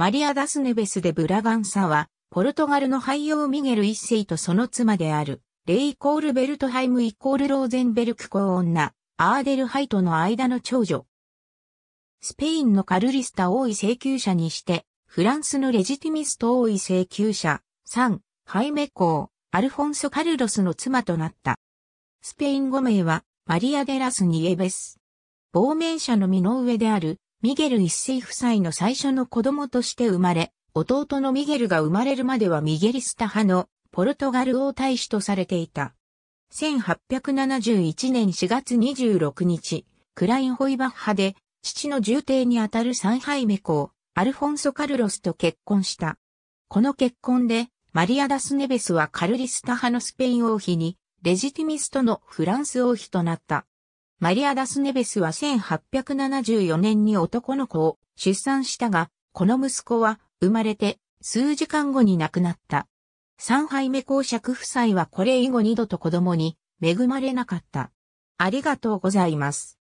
マリア・ダスネベス・でブラガンサは、ポルトガルの俳優ミゲル一世とその妻である、レイ・コール・ベルトハイム・イコール・ローゼンベルク公女、アーデルハイとの間の長女。スペインのカルリスタ王位請求者にして、フランスのレジティミスト王位請求者、3、ハイメ公、アルフォンソ・カルロスの妻となった。スペイン語名は、マリア・デラス・ニエベス。亡命者の身の上である、ミゲル一世夫妻の最初の子供として生まれ、弟のミゲルが生まれるまではミゲリスタ派のポルトガル王太子とされていた。1871年4月26日、クラインホイバッハで父の重帝にあたるサンハイメ公、アルフォンソ・カルロスと結婚した。この結婚で、マリア・ダス・ネベスはカルリスタ派のスペイン王妃に、レジティミストのフランス王妃となった。マリア・ダス・ネベスは1874年に男の子を出産したが、この息子は生まれて数時間後に亡くなった。三杯目公爵夫妻はこれ以後二度と子供に恵まれなかった。ありがとうございます。